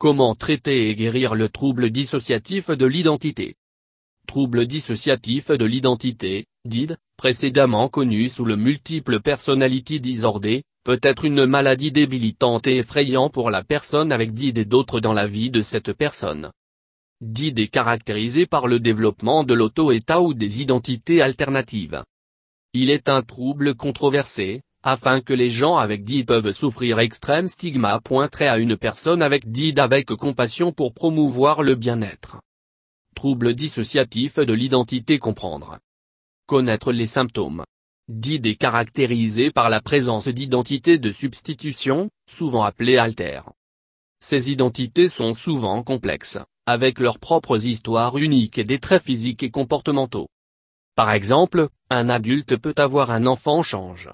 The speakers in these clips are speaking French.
Comment traiter et guérir le trouble dissociatif de l'identité Trouble dissociatif de l'identité, DID, précédemment connu sous le multiple personality disorder, peut être une maladie débilitante et effrayante pour la personne avec DID et d'autres dans la vie de cette personne. DID est caractérisé par le développement de l'auto-état ou des identités alternatives. Il est un trouble controversé, afin que les gens avec D.I.D. peuvent souffrir extrême stigma pointerait à une personne avec DID avec compassion pour promouvoir le bien-être. Trouble dissociatif de l'identité comprendre. Connaître les symptômes. DID est caractérisé par la présence d'identités de substitution, souvent appelées alter. Ces identités sont souvent complexes, avec leurs propres histoires uniques et des traits physiques et comportementaux. Par exemple, un adulte peut avoir un enfant change,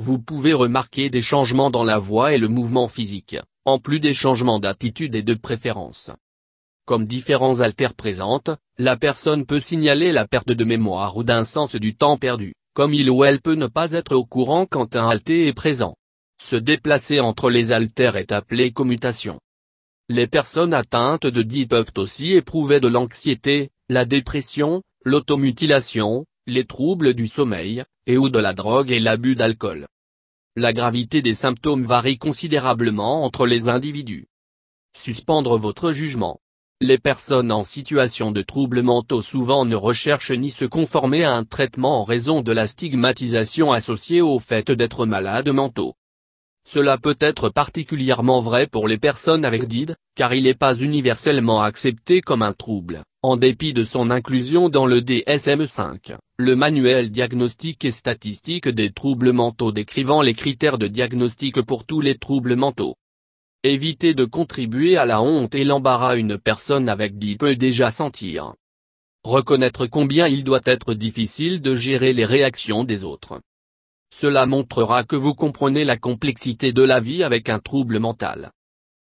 vous pouvez remarquer des changements dans la voix et le mouvement physique, en plus des changements d'attitude et de préférence. Comme différents altères présentes, la personne peut signaler la perte de mémoire ou d'un sens du temps perdu, comme il ou elle peut ne pas être au courant quand un alté est présent. Se déplacer entre les altères est appelé commutation. Les personnes atteintes de dit peuvent aussi éprouver de l'anxiété, la dépression, l'automutilation, les troubles du sommeil, et ou de la drogue et l'abus d'alcool. La gravité des symptômes varie considérablement entre les individus. Suspendre votre jugement. Les personnes en situation de troubles mentaux souvent ne recherchent ni se conformer à un traitement en raison de la stigmatisation associée au fait d'être malades mentaux. Cela peut être particulièrement vrai pour les personnes avec DID, car il n'est pas universellement accepté comme un trouble. En dépit de son inclusion dans le DSM-5, le manuel diagnostique et statistique des troubles mentaux décrivant les critères de diagnostic pour tous les troubles mentaux. Évitez de contribuer à la honte et l'embarras une personne avec qui peut déjà sentir. Reconnaître combien il doit être difficile de gérer les réactions des autres. Cela montrera que vous comprenez la complexité de la vie avec un trouble mental.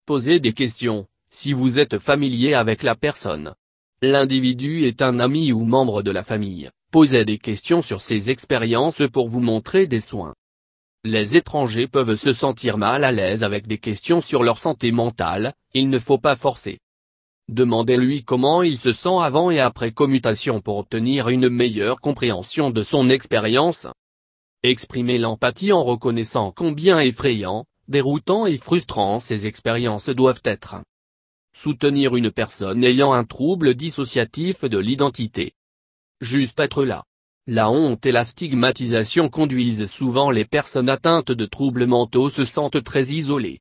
Posez des questions, si vous êtes familier avec la personne. L'individu est un ami ou membre de la famille, posez des questions sur ses expériences pour vous montrer des soins. Les étrangers peuvent se sentir mal à l'aise avec des questions sur leur santé mentale, il ne faut pas forcer. Demandez-lui comment il se sent avant et après commutation pour obtenir une meilleure compréhension de son expérience. Exprimez l'empathie en reconnaissant combien effrayant, déroutant et frustrant ces expériences doivent être. Soutenir une personne ayant un trouble dissociatif de l'identité. Juste être là. La honte et la stigmatisation conduisent souvent les personnes atteintes de troubles mentaux se sentent très isolées.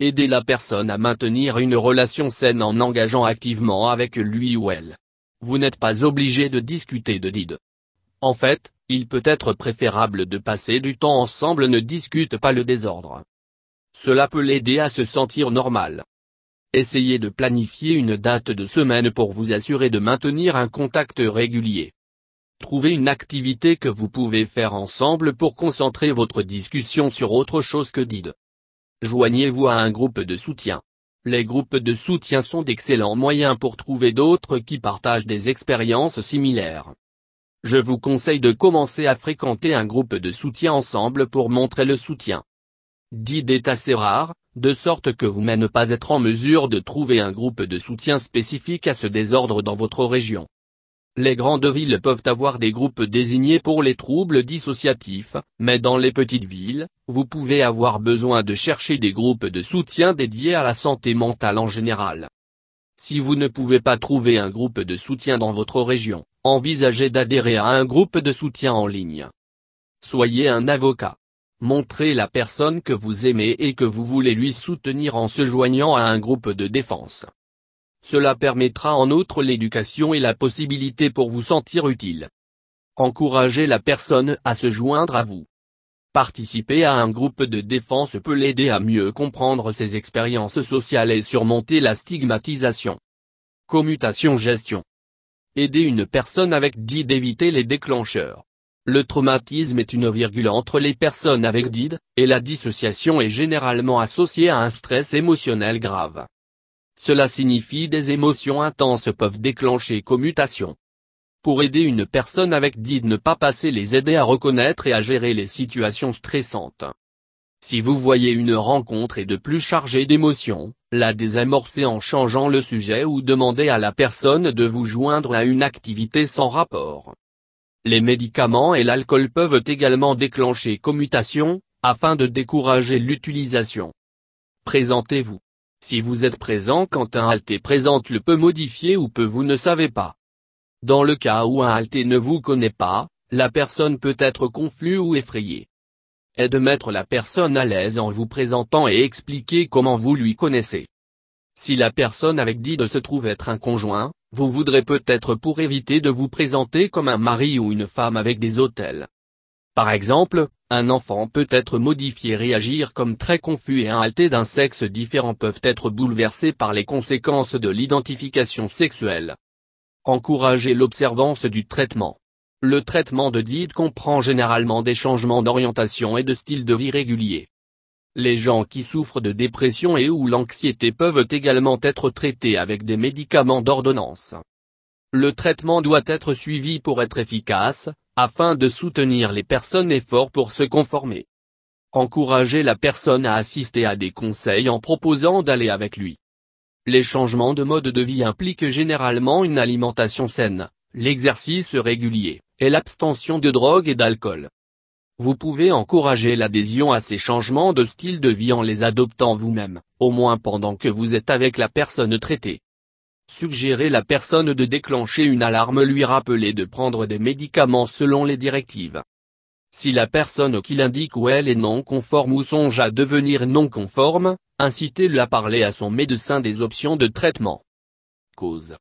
Aider la personne à maintenir une relation saine en engageant activement avec lui ou elle. Vous n'êtes pas obligé de discuter de did. En fait, il peut être préférable de passer du temps ensemble ne discute pas le désordre. Cela peut l'aider à se sentir normal. Essayez de planifier une date de semaine pour vous assurer de maintenir un contact régulier. Trouvez une activité que vous pouvez faire ensemble pour concentrer votre discussion sur autre chose que Did. Joignez-vous à un groupe de soutien. Les groupes de soutien sont d'excellents moyens pour trouver d'autres qui partagent des expériences similaires. Je vous conseille de commencer à fréquenter un groupe de soutien ensemble pour montrer le soutien dit est assez rare, de sorte que vous pas être en mesure de trouver un groupe de soutien spécifique à ce désordre dans votre région. Les grandes villes peuvent avoir des groupes désignés pour les troubles dissociatifs, mais dans les petites villes, vous pouvez avoir besoin de chercher des groupes de soutien dédiés à la santé mentale en général. Si vous ne pouvez pas trouver un groupe de soutien dans votre région, envisagez d'adhérer à un groupe de soutien en ligne. Soyez un avocat. Montrez la personne que vous aimez et que vous voulez lui soutenir en se joignant à un groupe de défense. Cela permettra en outre l'éducation et la possibilité pour vous sentir utile. Encouragez la personne à se joindre à vous. Participer à un groupe de défense peut l'aider à mieux comprendre ses expériences sociales et surmonter la stigmatisation. Commutation gestion. Aider une personne avec dit d'éviter les déclencheurs. Le traumatisme est une virgule entre les personnes avec DID, et la dissociation est généralement associée à un stress émotionnel grave. Cela signifie des émotions intenses peuvent déclencher commutation. Pour aider une personne avec DID ne pas passer les aider à reconnaître et à gérer les situations stressantes. Si vous voyez une rencontre et de plus chargée d'émotions, la désamorcer en changeant le sujet ou demander à la personne de vous joindre à une activité sans rapport. Les médicaments et l'alcool peuvent également déclencher commutation, afin de décourager l'utilisation. Présentez-vous. Si vous êtes présent quand un alté présente le peut modifier ou peut vous ne savez pas. Dans le cas où un alté ne vous connaît pas, la personne peut être conflue ou effrayée. Et de mettre la personne à l'aise en vous présentant et expliquer comment vous lui connaissez. Si la personne avec dit de se trouve être un conjoint, vous voudrez peut-être pour éviter de vous présenter comme un mari ou une femme avec des hôtels. Par exemple, un enfant peut être modifié réagir comme très confus et un halté d'un sexe différent peuvent être bouleversés par les conséquences de l'identification sexuelle. Encourager l'observance du traitement. Le traitement de guide comprend généralement des changements d'orientation et de style de vie réguliers. Les gens qui souffrent de dépression et ou l'anxiété peuvent également être traités avec des médicaments d'ordonnance. Le traitement doit être suivi pour être efficace, afin de soutenir les personnes et fort pour se conformer. Encourager la personne à assister à des conseils en proposant d'aller avec lui. Les changements de mode de vie impliquent généralement une alimentation saine, l'exercice régulier, et l'abstention de drogue et d'alcool. Vous pouvez encourager l'adhésion à ces changements de style de vie en les adoptant vous-même, au moins pendant que vous êtes avec la personne traitée. Suggérez la personne de déclencher une alarme lui rappeler de prendre des médicaments selon les directives. Si la personne qui l'indique ou elle est non conforme ou songe à devenir non conforme, incitez-la à parler à son médecin des options de traitement. Cause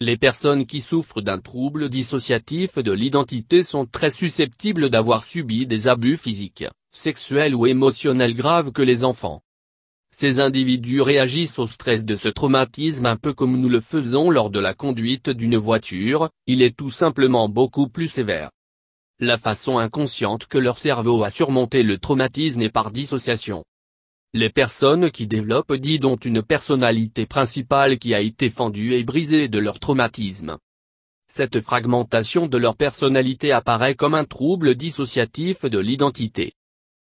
les personnes qui souffrent d'un trouble dissociatif de l'identité sont très susceptibles d'avoir subi des abus physiques, sexuels ou émotionnels graves que les enfants. Ces individus réagissent au stress de ce traumatisme un peu comme nous le faisons lors de la conduite d'une voiture, il est tout simplement beaucoup plus sévère. La façon inconsciente que leur cerveau a surmonté le traumatisme est par dissociation. Les personnes qui développent did ont une personnalité principale qui a été fendue et brisée de leur traumatisme. Cette fragmentation de leur personnalité apparaît comme un trouble dissociatif de l'identité,